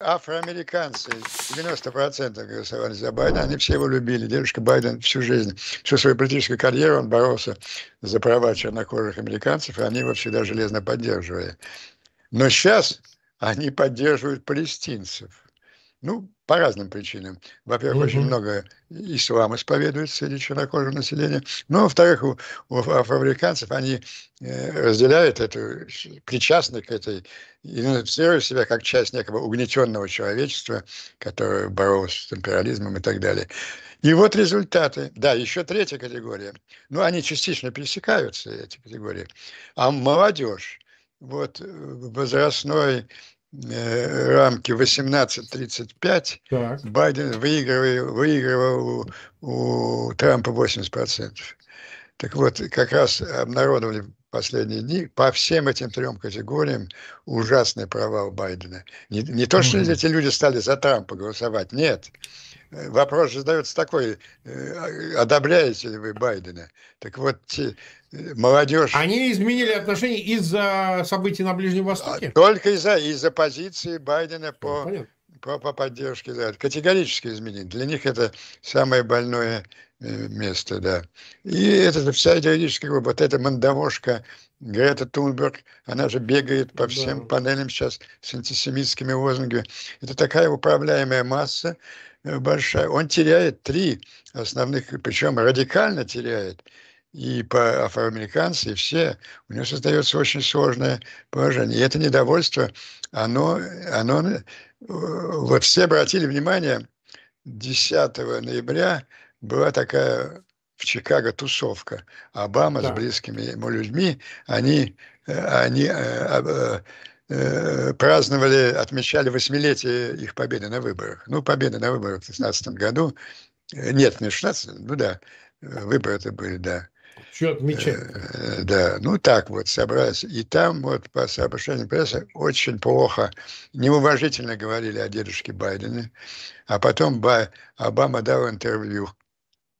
афроамериканцы, 90% голосовали за Байдена, они все его любили. Дедушка Байден всю жизнь, всю свою политическую карьеру он боролся за права чернокожих американцев, и они его всегда железно поддерживали. Но сейчас они поддерживают палестинцев. Ну, по разным причинам. Во-первых, угу. очень много ислам исповедует среди чернокожего населения. Ну, во-вторых, у, у афроамериканцев они э, разделяют эту причастность к этой, идентифицируют себя как часть некого угнетенного человечества, которое боролось с империализмом и так далее. И вот результаты. Да, еще третья категория. Ну, они частично пересекаются, эти категории. А молодежь, вот э, возрастной Э, рамки 18-35, Байден выигрывал, выигрывал у, у Трампа 80%. Так вот, как раз обнародовали последние дни по всем этим трем категориям ужасный провал Байдена. Не, не то, что эти люди стали за Трампа голосовать, нет вопрос задается такой, э, а, одобряете ли вы Байдена? Так вот, э, молодежь... Они изменили отношения из-за событий на Ближнем Востоке? А, только из-за из, -за, позиции Байдена по, по, по поддержке Да. Категорически изменить. Для них это самое больное э, место, да. И это вся идеологическая группа, вот эта мандавошка Грета Тунберг, она же бегает по всем да. панелям сейчас с антисемитскими лозунгами. Это такая управляемая масса, большая. Он теряет три основных, причем радикально теряет. И по афроамериканцы, и все. У него создается очень сложное положение. И это недовольство, оно, оно... Э, вот все обратили внимание, 10 ноября была такая в Чикаго тусовка. Обама да. с близкими ему людьми, они, э, они э, э, праздновали, отмечали восьмилетие их победы на выборах. Ну, победы на выборах в 16 году. Э, нет, не 16, ну да, э, выборы это были, да. Все отмечали. Э, да, ну так вот, собрались. И там вот по сообщениям прессы очень плохо, неуважительно говорили о дедушке Байдене. А потом Ба Обама дал интервью,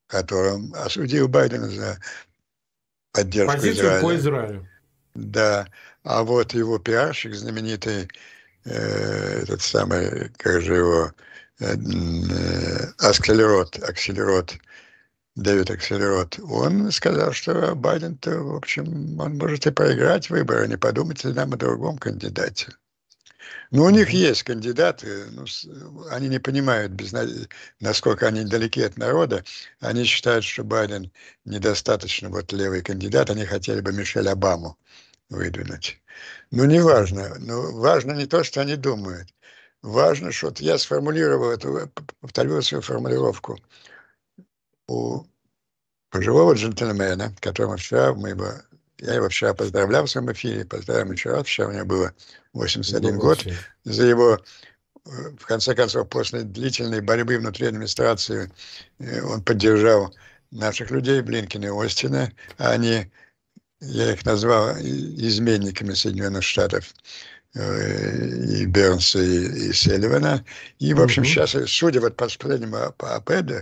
котором осудил Байдена за поддержку Позицию Израиля. по Израилю. Да. А вот его пиарщик, знаменитый, э, этот самый, как же его, э, э, Аскелерот, Акселерот, Дэвид Акселерот, он сказал, что Байден-то, в общем, он может и проиграть выборы, не подумайте нам о другом кандидате. Но ну, у них есть кандидаты, ну, они не понимают, насколько они далеки от народа. Они считают, что Байден недостаточно вот левый кандидат, они хотели бы Мишель Обаму выдвинуть. Ну, не важно. Ну, важно не то, что они думают. Важно, что я сформулировал эту, э, повторил свою формулировку. У пожилого джентльмена, которого вчера мы его, я его вчера поздравлял в своем эфире, поздравим еще раз, вчера у меня было 81 Думаю, ну, год, за его э, в конце концов, после длительной борьбы внутри администрации э, он поддержал наших людей, Блинкина и Остина, а они я их назвал изменниками Соединенных Штатов, э, и Бернса, и, и Селивана. И, в общем, mm-hmm. сейчас, э, судя вот по последнему а, по АПЭДу,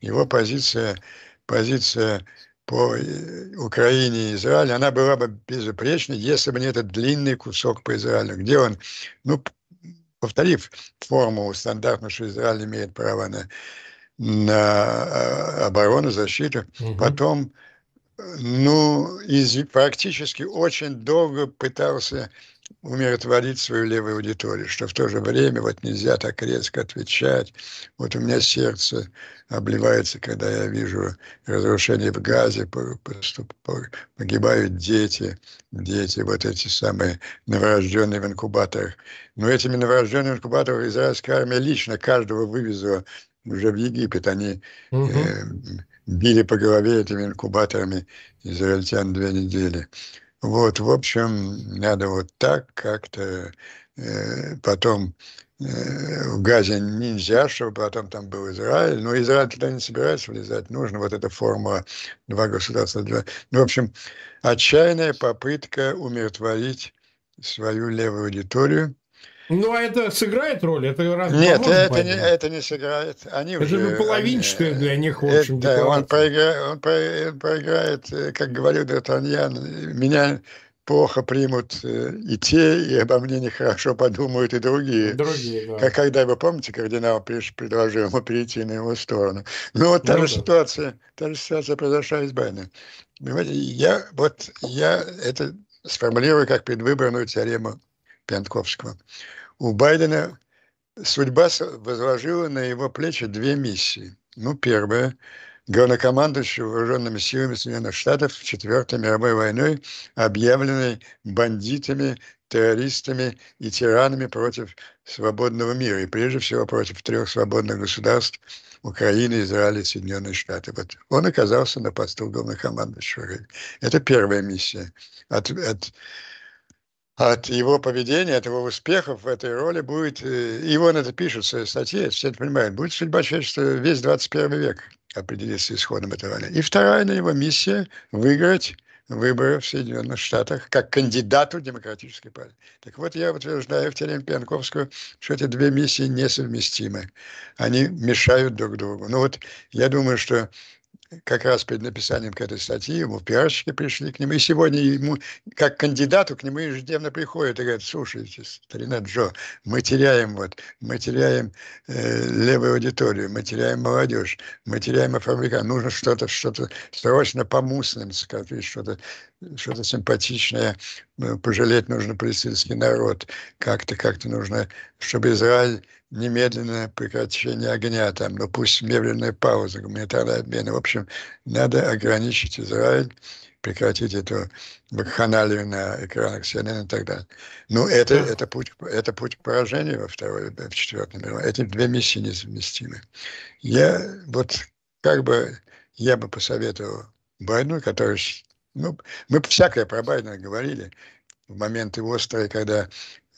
его позиция, позиция по э, Украине и Израилю, она была бы безупречной, если бы не этот длинный кусок по Израилю, где он, ну, повторив формулу стандартную, что Израиль имеет право на, на а, оборону, защиту, угу. потом ну, из, практически очень долго пытался умиротворить свою левую аудиторию, что в то же время вот нельзя так резко отвечать. Вот у меня сердце обливается, когда я вижу разрушение в Газе, погибают дети, дети вот эти самые новорожденные в инкубаторах. Но этими новорожденными инкубаторами израильская армия лично каждого вывезла уже в Египет. Они угу. э, били по голове этими инкубаторами израильтян две недели. Вот, в общем, надо вот так как-то э, потом э, в Газе нельзя, чтобы потом там был Израиль. Но Израиль туда не собирается влезать. Нужно вот эта форма «два государства». Два... Ну, в общем, отчаянная попытка умиротворить свою левую аудиторию – ну, а это сыграет роль? Это раз Нет, это не, это не сыграет. Они это уже, ну, половинчатая для них, в э, общем, это, да, он, проигра, он, проиграет, он проиграет, э, как говорил Д'Артаньян, меня плохо примут э, и те, и обо мне нехорошо подумают и другие. Другие, да. Как, когда вы помните, кардинал предложил ему перейти на его сторону. Ну, вот та ну же ситуация, та же ситуация произошла и с Байденом. Понимаете, я, вот, я это сформулирую как предвыборную теорему Пьянковского. У Байдена судьба возложила на его плечи две миссии. Ну, первая главнокомандующего вооруженными силами Соединенных Штатов в Четвертой мировой войной, объявленной бандитами, террористами и тиранами против свободного мира, и прежде всего против трех свободных государств – Украины, Израиля и Соединенные Штаты. Вот он оказался на посту главнокомандующего. Это первая миссия. От, от от его поведения, от его успехов в этой роли будет, и он это пишут в своей статье, все это понимают, будет судьба человечества весь 21 век определиться исходом этой войны. И вторая на его миссия – выиграть выборы в Соединенных Штатах как кандидату демократической партии. Так вот, я утверждаю в теореме Пьянковского, что эти две миссии несовместимы. Они мешают друг другу. Ну вот, я думаю, что как раз перед написанием к этой статьи, ему пиарщики пришли к нему, и сегодня ему, как кандидату, к нему ежедневно приходят и говорят, слушайте, старина Джо, мы теряем вот, мы теряем э, левую аудиторию, мы теряем молодежь, мы теряем афроамерикан, нужно что-то, что-то срочно по мусным, что-то что-то симпатичное, э, пожалеть нужно палестинский народ, как-то как-то нужно, чтобы Израиль немедленно прекращение огня там, но ну, пусть медленная пауза, гуманитарный обмен В общем, надо ограничить Израиль, прекратить эту вакханалию на экранах CNN и так далее. но ну, это, это, путь, это путь к поражению во Второй, э, в Четвертом мировой. Эти две миссии несовместимы. Я вот как бы, я бы посоветовал Байдену, который ну, мы всякое про Байдена говорили в моменты острые, когда,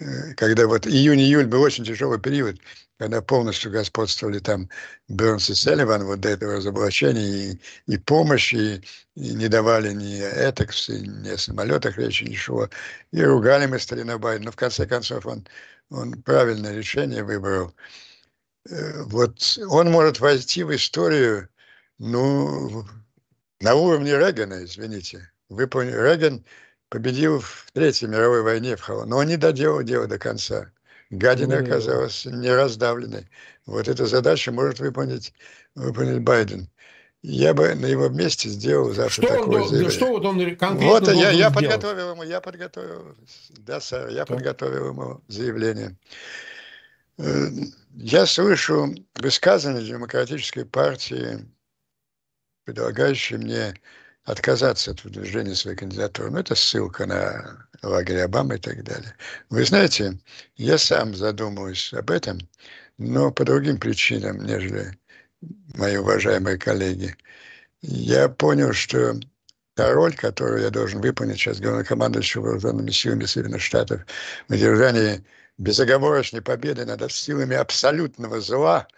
э, когда вот июнь-июль был очень тяжелый период, когда полностью господствовали там Бернс и Селливан вот до этого разоблачения, и, и помощь, и, и не давали ни этакс, ни о самолетах речи, ничего. И ругали мы старина Байдена. Но в конце концов он, он правильное решение выбрал. Э, вот он может войти в историю, ну, на уровне Регана, извините. Вы поняли, Реган победил в Третьей мировой войне, в Хол... но он не доделал дело до конца. Гадина ну, оказалась не раздавленной. Вот эту задачу может выполнить, выполнить Байден. Я бы на его месте сделал завтра что такое он, заявление. Что вот он конкретно Вот я, я сделать? подготовил ему, я подготовил, да, сэр, я что? подготовил ему заявление. Э, я слышу высказывания демократической партии предлагающий мне отказаться от выдвижения своей кандидатуры. Ну, это ссылка на лагерь Обамы и так далее. Вы знаете, я сам задумываюсь об этом, но по другим причинам, нежели мои уважаемые коллеги. Я понял, что та роль, которую я должен выполнить сейчас главнокомандующего вооруженными силами Соединенных Штатов в держании безоговорочной победы над силами абсолютного зла –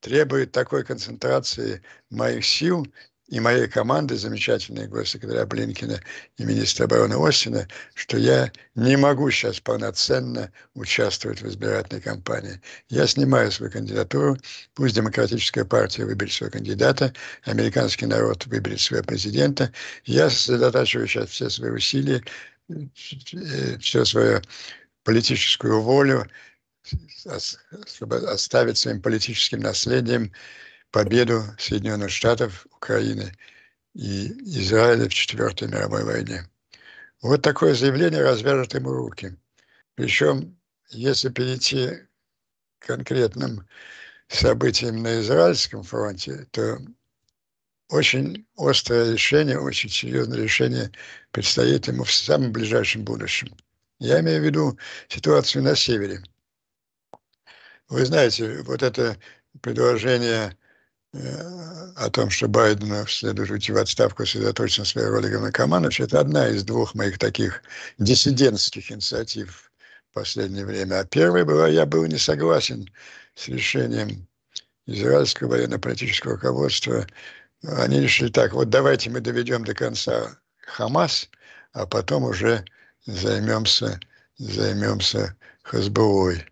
требует такой концентрации моих сил и моей команды, замечательной госсекретаря Блинкина и министра обороны Остина, что я не могу сейчас полноценно участвовать в избирательной кампании. Я снимаю свою кандидатуру, пусть демократическая партия выберет своего кандидата, американский народ выберет своего президента. Я сосредотачиваю сейчас все свои усилия, э, всю свою политическую волю чтобы оставить своим политическим наследием победу Соединенных Штатов, Украины и Израиля в Четвертой мировой войне. Вот такое заявление развяжет ему руки. Причем, если перейти к конкретным событиям на Израильском фронте, то очень острое решение, очень серьезное решение предстоит ему в самом ближайшем будущем. Я имею в виду ситуацию на севере – вы знаете, вот это предложение э, о том, что Байдену следует уйти в отставку, сосредоточен на своей роли Гомокомановича, это одна из двух моих таких диссидентских инициатив в последнее время. А первая была, я был не согласен с решением израильского военно-политического руководства. Они решили так, вот давайте мы доведем до конца Хамас, а потом уже займемся, займемся Хазбулой.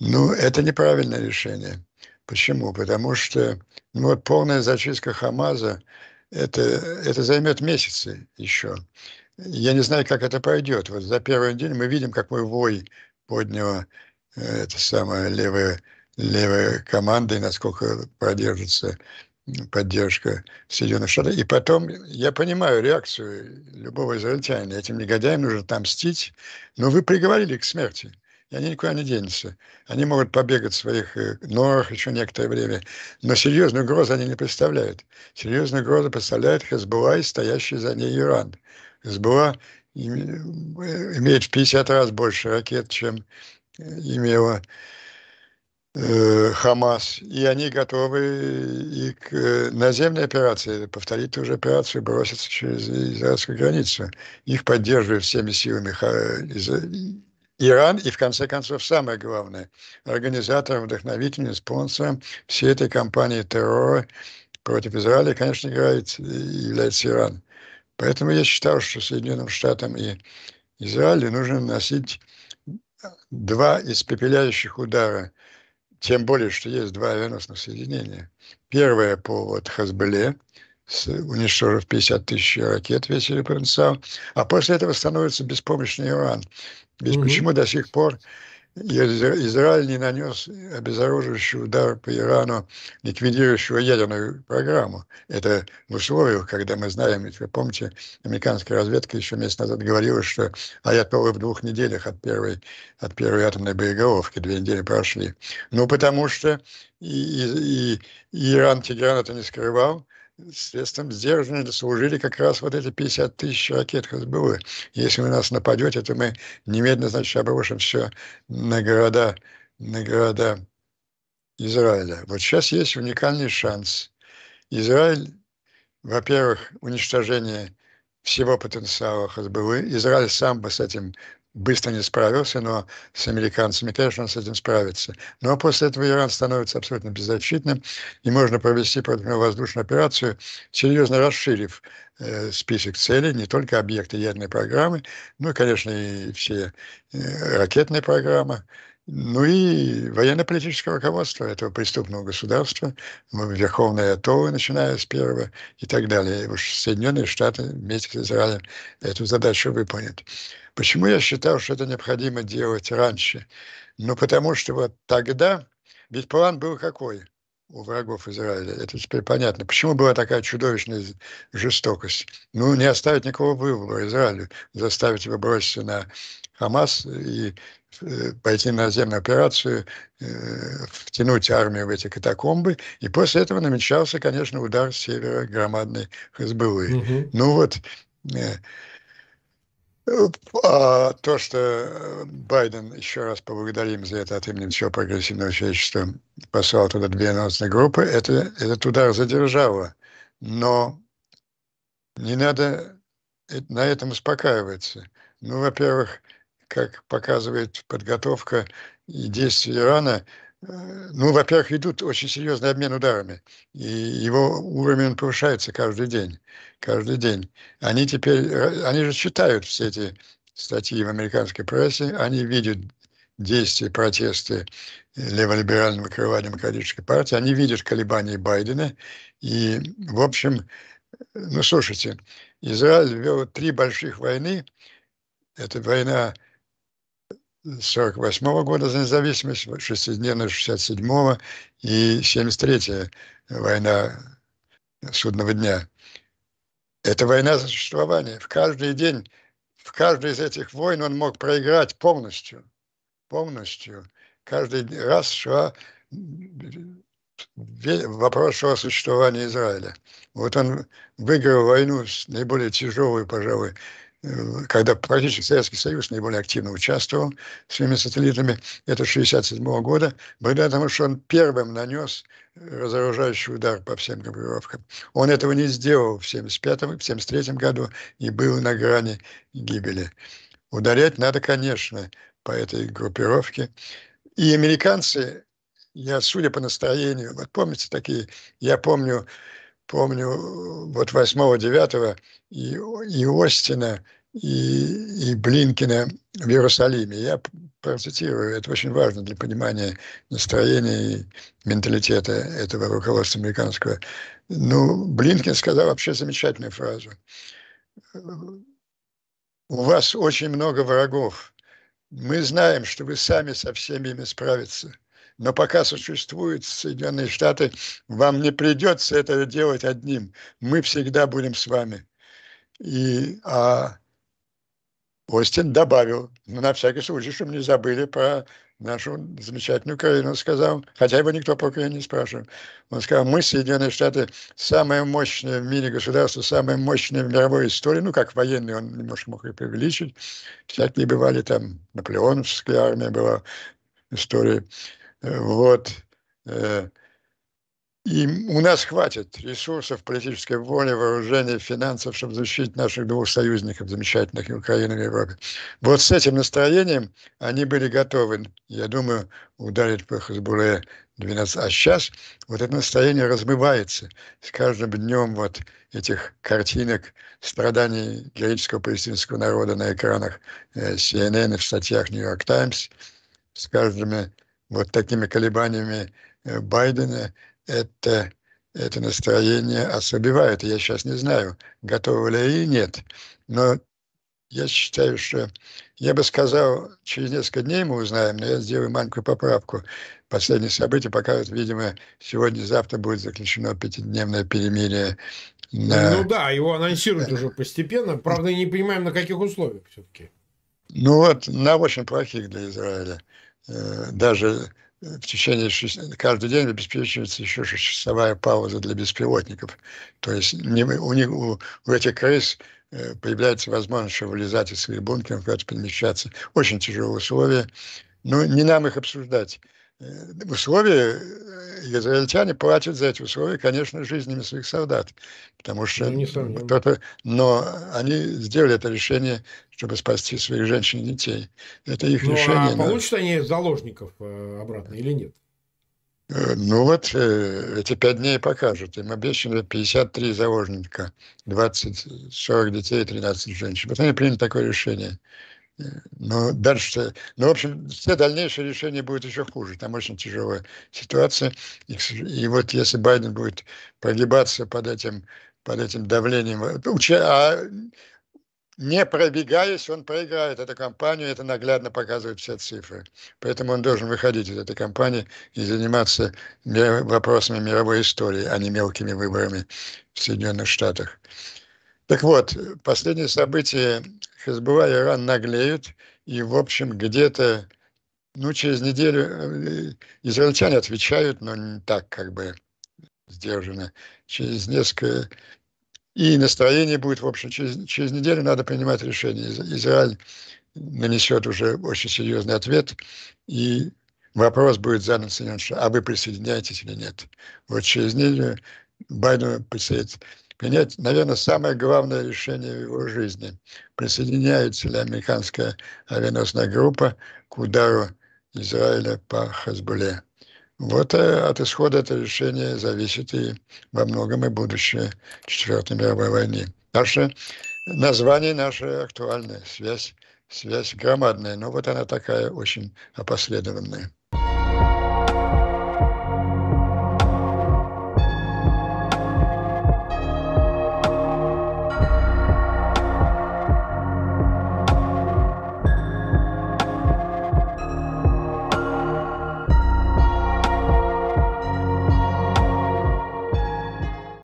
Ну, это неправильное решение. Почему? Потому что ну, вот полная зачистка Хамаза, это, это займет месяцы еще. Я не знаю, как это пойдет. Вот за первый день мы видим, какой вой подняла э, эта самая левая, левая команда и насколько продержится поддержка Соединенных Штатов. И потом я понимаю реакцию любого израильтянина. Этим негодяям нужно отомстить. Но вы приговорили к смерти и они никуда не денутся. Они могут побегать в своих э, норах еще некоторое время, но серьезную угрозу они не представляют. Серьезную угрозу представляет Хезбула и стоящий за ней Иран. Хезбула э, имеет в 50 раз больше ракет, чем э, имела Хамас, и они готовы и к наземной операции, повторить ту же операцию, броситься через израильскую границу. Их поддерживают всеми силами Иран и, в конце концов, самое главное, организатором, вдохновителем, спонсором всей этой кампании террора против Израиля, конечно, играет, является Иран. Поэтому я считал, что Соединенным Штатам и Израилю нужно наносить два испепеляющих удара, тем более, что есть два авианосных соединения. Первое по вот, Хазбеле, уничтожив 50 тысяч ракет, весь ее потенциал, а после этого становится беспомощный Иран. Ведь угу. почему до сих пор Израиль не нанес обезоруживающий удар по Ирану, ликвидирующего ядерную программу. Это в условиях, когда мы знаем, ведь вы помните, американская разведка еще месяц назад говорила, что аятолы в двух неделях от первой, от первой атомной боеголовки, две недели прошли. Ну, потому что и, и, и Иран Тегеран это не скрывал, средством сдерживания служили как раз вот эти 50 тысяч ракет Хазбулы. Если вы нас нападете, то мы немедленно, значит, обрушим все на города, на города Израиля. Вот сейчас есть уникальный шанс. Израиль, во-первых, уничтожение всего потенциала Хазбулы. Израиль сам бы с этим быстро не справился, но с американцами, конечно, он с этим справится. Но после этого Иран становится абсолютно беззащитным, и можно провести воздушную операцию, серьезно расширив э, список целей, не только объекты ядерной программы, но, конечно, и все э, ракетные программы, ну и военно политического руководства этого преступного государства, Верховная Атова, начиная с первого и так далее. И уж Соединенные Штаты вместе с Израилем эту задачу выполнят. Почему я считал, что это необходимо делать раньше? Ну, потому что вот тогда, ведь план был какой – у врагов Израиля. Это теперь понятно. Почему была такая чудовищная жестокость? Ну, не оставить никого выбора Израилю, заставить его броситься на Хамас и э, пойти на наземную операцию, э, втянуть армию в эти катакомбы. И после этого намечался, конечно, удар с севера громадной Хазбулы. Угу. Ну вот, э, а, то, что э, Байден, еще раз поблагодарим за это от имени всего прогрессивного человечества, послал туда две новостные группы, это, этот удар задержало. Но не надо э, на этом успокаиваться. Ну, во-первых, как показывает подготовка и действия Ирана, Э, ну, во-первых, идут очень серьезный обмен ударами, и его уровень повышается каждый день, каждый день. Они теперь, э, они же читают все эти статьи в американской прессе, они видят действия, протесты э, леволиберального крыла демократической партии, они видят колебания Байдена, и, в общем, ну, слушайте, Израиль вел три больших войны, это война 48 -го года за независимость, шестидневная 67 и 73 война судного дня. Это война за существование. В каждый день, в каждой из этих войн он мог проиграть полностью. Полностью. Каждый раз шла вопрос о существовании Израиля. Вот он выиграл войну с наиболее тяжелую, пожалуй, Э, когда практически Советский Союз наиболее активно участвовал своими сателлитами, это 1967 года, благодаря тому, что он первым нанес э, разоружающий удар по всем группировкам. Он этого не сделал в 1975 в 1973 году и был на грани гибели. Ударять надо, конечно, по этой группировке. И американцы, я судя по настроению, вот помните такие, я помню помню, вот 8-9 и, и Остина, и, и Блинкина в Иерусалиме. Я процитирую, это очень важно для понимания настроения и менталитета этого руководства американского. Ну, Блинкин сказал вообще замечательную фразу. «У вас очень много врагов. Мы знаем, что вы сами со всеми ими справитесь." Но пока существуют Соединенные Штаты, вам не придется это делать одним. Мы всегда будем с вами. И а, Остин добавил, ну, на всякий случай, чтобы не забыли про нашу замечательную Украину, сказал, хотя его никто по Украине не спрашивал. Он сказал, мы, Соединенные Штаты, самое мощное в мире государство, самое мощное в мировой истории, ну, как военный он немножко мог и преувеличить. Всякие бывали там, наполеоновская армия была, истории. Вот. Э, и у нас хватит ресурсов, политической воли, вооружения, финансов, чтобы защитить наших двух союзников замечательных, Украины и Европы. Вот с этим настроением они были готовы, я думаю, ударить по Хазбуле 12. А сейчас вот это настроение размывается с каждым днем вот этих картинок страданий героического палестинского народа на экранах CNN э, и в статьях New York Times, с каждыми вот такими колебаниями э, Байдена это, это настроение ослабевает. Я сейчас не знаю, готовы ли или нет, но я считаю, что я бы сказал, через несколько дней мы узнаем, но я сделаю маленькую поправку. Последние события покажут, видимо, сегодня-завтра будет заключено пятидневное перемирие. На... Ну да, его анонсируют э, уже постепенно. Правда, не понимаем, на каких условиях все-таки. Ну вот, на очень плохих для Израиля. Э, даже э, в течение шести, каждый день обеспечивается еще часовая пауза для беспилотников. То есть не, у, них, у, у этих крыс э, появляется возможность вылезать из своих бункеров, куда перемещаться. Очень тяжелые условия. Но ну, не нам их обсуждать. Условия, израильтяне платят за эти условия, конечно, жизнями своих солдат, потому что ну, кто-то, но они сделали это решение чтобы спасти своих женщин и детей. Это их ну, а решение. А получат но... они заложников э, обратно или нет? Э, ну вот, э, эти пять дней покажут. Им обещали 53 заложника, 20, 40 детей, 13 женщин. Вот они приняли такое решение. Но дальше... Ну, в общем, все дальнейшие решения будут еще хуже. Там очень тяжелая ситуация. И, и вот если Байден будет прогибаться под этим под этим давлением. А не пробегаясь, он проиграет эту компанию, это наглядно показывают все цифры. Поэтому он должен выходить из этой компании и заниматься вопросами мировой истории, а не мелкими выборами в Соединенных Штатах. Так вот, последние события Хезбула и Иран наглеют, и, в общем, где-то, ну, через неделю э, израильтяне отвечают, но не так, как бы, сдержанно. Через несколько и настроение будет, в общем, через, через неделю надо принимать решение. Израиль нанесет уже очень серьезный ответ, и вопрос будет задан Соединенным а вы присоединяетесь или нет. Вот через неделю Байдену предстоит принять, наверное, самое главное решение в его жизни. Присоединяется ли американская авианосная группа к удару Израиля по Хазбуле. Вот э, от исхода этого решения зависит и во многом и будущее Четвертой мировой войны. Наше название наше актуальное, связь, связь громадная, но вот она такая очень опоследованная.